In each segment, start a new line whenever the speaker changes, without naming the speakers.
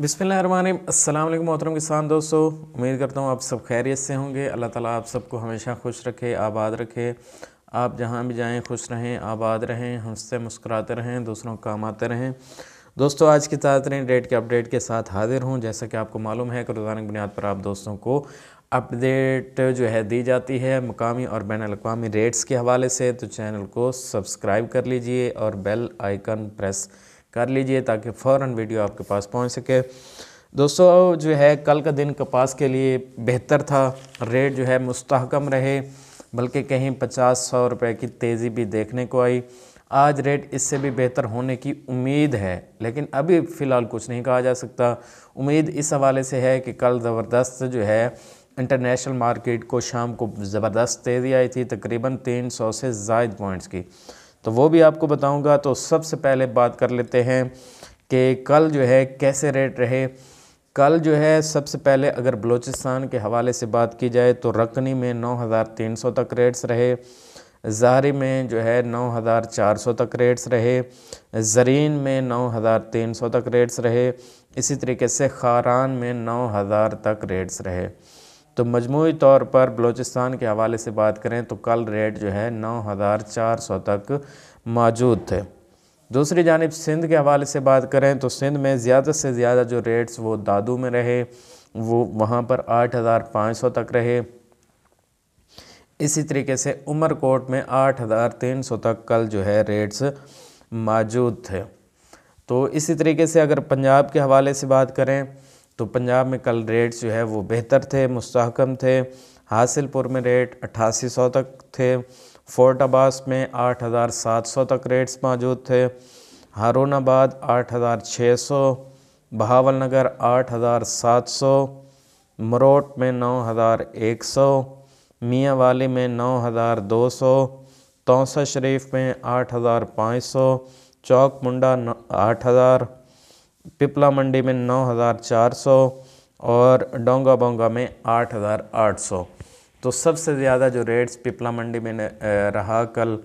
वालेकुम मोहतरम किसान दोस्तों उम्मीद करता हूँ आप सब खैरियत से होंगे अल्लाह ताला आप सबको हमेशा खुश रखे आबाद रखे आप जहाँ भी जाएँ खुश रहें आबाद रहें हंसते मुस्कुराते रहें दूसरों को काम आते रहें दोस्तों आज की ताज़ा तरीन डेट के अपडेट के साथ हाजिर हूँ जैसा कि आपको मालूम है कि रोज़ाना बुनियाद पर आप दोस्तों को अपडेट जो है दी जाती है मकामी और बैन अवी रेट्स के हवाले से तो चैनल को सब्सक्राइब कर लीजिए और बेल आइकन प्रेस कर लीजिए ताकि फ़ौर वीडियो आपके पास पहुँच सके दोस्तों जो है कल का दिन कपास के लिए बेहतर था रेट जो है मुस्तकम रहे बल्कि कहीं पचास सौ रुपए की तेज़ी भी देखने को आई आज रेट इससे भी बेहतर होने की उम्मीद है लेकिन अभी फ़िलहाल कुछ नहीं कहा जा सकता उम्मीद इस हवाले से है कि कल ज़बरदस्त जो है इंटरनेशनल मार्केट को शाम को ज़बरदस्त तेज़ी आई थी तकरीबन तीन सौ से जायद पॉइंट्स की तो वो भी आपको बताऊंगा तो सबसे पहले बात कर लेते हैं कि कल जो है कैसे रेट रहे कल जो है सबसे पहले अगर बलूचिस्तान के हवाले से बात की जाए तो रकनी में 9,300 तक रेट्स रहे ज़ाहरी में जो है 9,400 तक रेट्स रहे ज़रीन में 9,300 तक रेट्स रहे इसी तरीके से खारान में 9,000 तक रेट्स रहे तो मजमू तौर पर बलूचिस्तान के हवाले से बात करें तो कल रेट जो है नौ हज़ार चार सौ तक मौजूद थे दूसरी जानब सिंध के हवाले से बात करें तो सिंध में ज़्यादा से ज़्यादा जो रेट्स वो दादू में रहे वो वहाँ पर आठ हज़ार पाँच सौ तक रहे इसी तरीके से उमरकोट में आठ हज़ार तीन सौ तक कल जो है रेट्स मौजूद थे तो इसी तरीके से अगर पंजाब के हवाले से बात करें तो पंजाब में कल रेट्स जो है वो बेहतर थे मुस्तकम थे हासिलपुर में रेट अट्ठासी सौ तक थे फोर्ट अब्बास में आठ हज़ार सात सौ तक रेट्स मौजूद थे हारून आबाद आठ हज़ार छः सौ बहावल नगर आठ हज़ार सात सौ मरोट में नौ हज़ार एक सौ मियाँ वाली में नौ हज़ार दो सौ तोसा शरीफ में आठ हज़ार पाँच सौ चौक मुंडा आठ हज़ार पिपला मंडी में नौ हज़ार चार सौ और डोंगा बोंगा में आठ हज़ार आठ सौ तो सबसे ज़्यादा जो रेट्स पिपला मंडी में रहा कल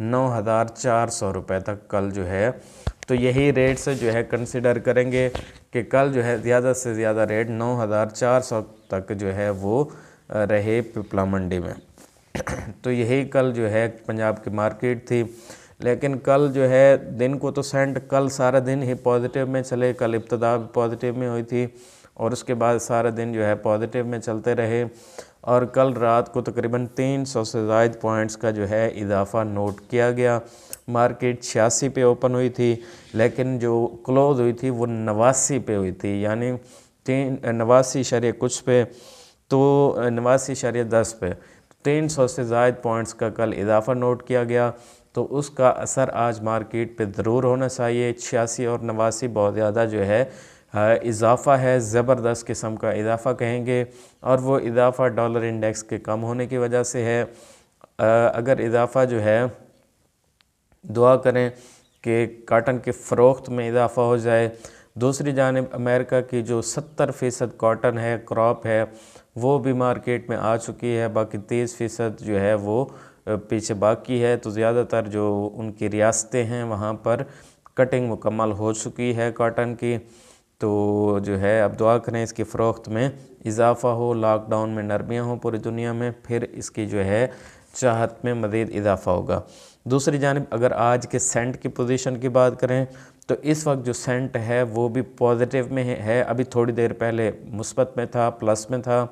नौ हज़ार चार सौ रुपये तक कल जो है तो यही रेट से जो है कंसिडर करेंगे कि कल जो है ज़्यादा से ज़्यादा रेट नौ हज़ार चार सौ तक जो है वो रहे पिपला मंडी में तो यही कल जो है पंजाब की मार्केट थी लेकिन कल जो है दिन को तो सेंट कल सारा दिन ही पॉजिटिव में चले कल इब्तदा पॉजिटिव में हुई थी और उसके बाद सारा दिन जो है पॉजिटिव में चलते रहे और कल रात को तकरीबन 300 से जायद पॉइंट्स का जो है इजाफा नोट किया गया मार्केट छियासी पे ओपन हुई थी लेकिन जो क्लोज हुई थी वो नवासी पे हुई थी यानी तीन नवासी शर्य कुछ पे तो नवासी शर्य दस पे 300 से जायद पॉइंट्स का कल इजाफा नोट किया गया तो उसका असर आज मार्केट पे ज़रूर होना चाहिए छियासी और नवासी बहुत ज़्यादा जो है इजाफ़ा है ज़बरदस्त किस्म का इजाफ़ा कहेंगे और वो इजाफ़ा डॉलर इंडेक्स के कम होने की वजह से है अगर इजाफ़ा जो है दुआ करें कि काटन के फ़रोख्त में इजाफ़ा हो जाए दूसरी जानब अमेरिका की जो सत्तर फ़ीसद काटन है क्रॉप है वो भी मार्केट में आ चुकी है बाकी तीस फ़ीसद जो है वो पीछे बाकी है तो ज़्यादातर जो उनकी रियासतें हैं वहाँ पर कटिंग मुकम्मल हो चुकी है कॉटन की तो जो है अब दुआ करें इसकी फ़रोख्त में इजाफ़ा हो लॉकडाउन में नरमियाँ हों पूरी दुनिया में फिर इसकी जो है चाहत में मज़ीद इजाफ़ा होगा दूसरी जानब अगर आज के सेंट की पोजीशन की बात करें तो इस वक्त जो सेंट है वो भी पॉजिटिव में है अभी थोड़ी देर पहले मुस्बत में था प्लस में था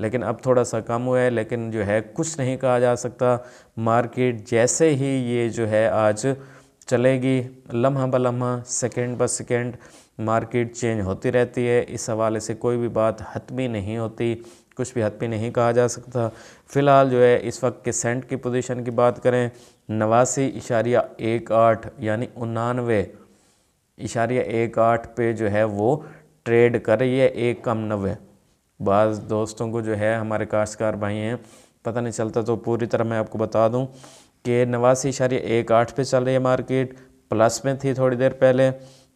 लेकिन अब थोड़ा सा कम हुआ है लेकिन जो है कुछ नहीं कहा जा सकता मार्केट जैसे ही ये जो है आज चलेगी लम्हा ब लम्हा सेकेंड ब सेकेंड मार्केट चेंज होती रहती है इस हवाले से कोई भी बात हतमी नहीं होती कुछ भी हतमी नहीं कहा जा सकता फ़िलहाल जो है इस वक्त के सेंट की पोजीशन की बात करें नवासी इशारिया एक आठ यानी उनानवे इशारिया एक आठ पे जो है वो ट्रेड कर रही है एक कम नब्बे बाज़ दोस्तों को जो है हमारे काश्तकार भाई हैं पता नहीं चलता तो पूरी तरह मैं आपको बता दूं कि नवासी इशारे एक आठ पे चल रही है मार्केट प्लस में थी थोड़ी देर पहले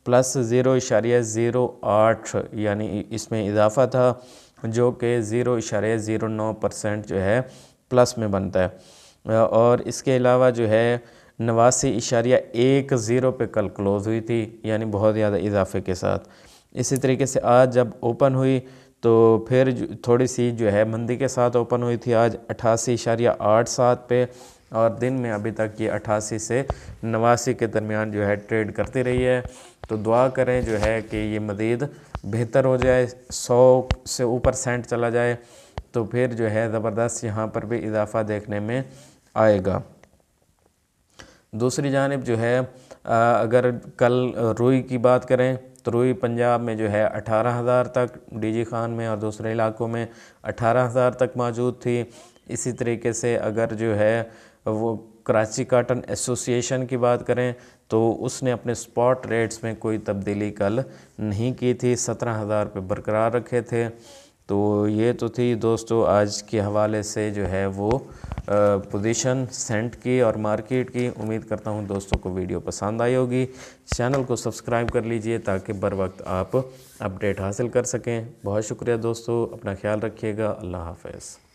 प्लस ज़ीरो इशारे ज़ीरो आठ यानी इसमें इजाफा था जो कि ज़ीरो इशारे ज़ीरो नौ परसेंट जो है प्लस में बनता है और इसके अलावा जो है नवासी इशारिया एक ज़ीरो पे कल क्लोज़ हुई थी यानी बहुत ज़्यादा इजाफे के साथ इसी तरीके से आज जब ओपन हुई तो फिर थोड़ी सी जो है मंदी के साथ ओपन हुई थी आज अट्ठासी इशारिया आठ सात पे और दिन में अभी तक ये अट्ठासी से नवासी के दरमियान जो है ट्रेड करती रही है तो दुआ करें जो है कि ये मदीद बेहतर हो जाए सौ से ऊपर सेंट चला जाए तो फिर जो है ज़बरदस्त यहाँ पर भी इजाफ़ा देखने में आएगा दूसरी जानब जो है अगर कल रुई की बात करें तरुई पंजाब में जो है अठारह हज़ार तक डीजी खान में और दूसरे इलाकों में अठारह हज़ार तक मौजूद थी इसी तरीके से अगर जो है वो कराची काटन एसोसिएशन की बात करें तो उसने अपने स्पॉट रेट्स में कोई तब्दीली कल नहीं की थी सत्रह हज़ार पर बरकरार रखे थे तो ये तो थी दोस्तों आज के हवाले से जो है वो पोजीशन सेंट की और मार्केट की उम्मीद करता हूँ दोस्तों को वीडियो पसंद आई होगी चैनल को सब्सक्राइब कर लीजिए ताकि बर वक्त आप अपडेट हासिल कर सकें बहुत शुक्रिया दोस्तों अपना ख्याल रखिएगा अल्लाह हाफिज़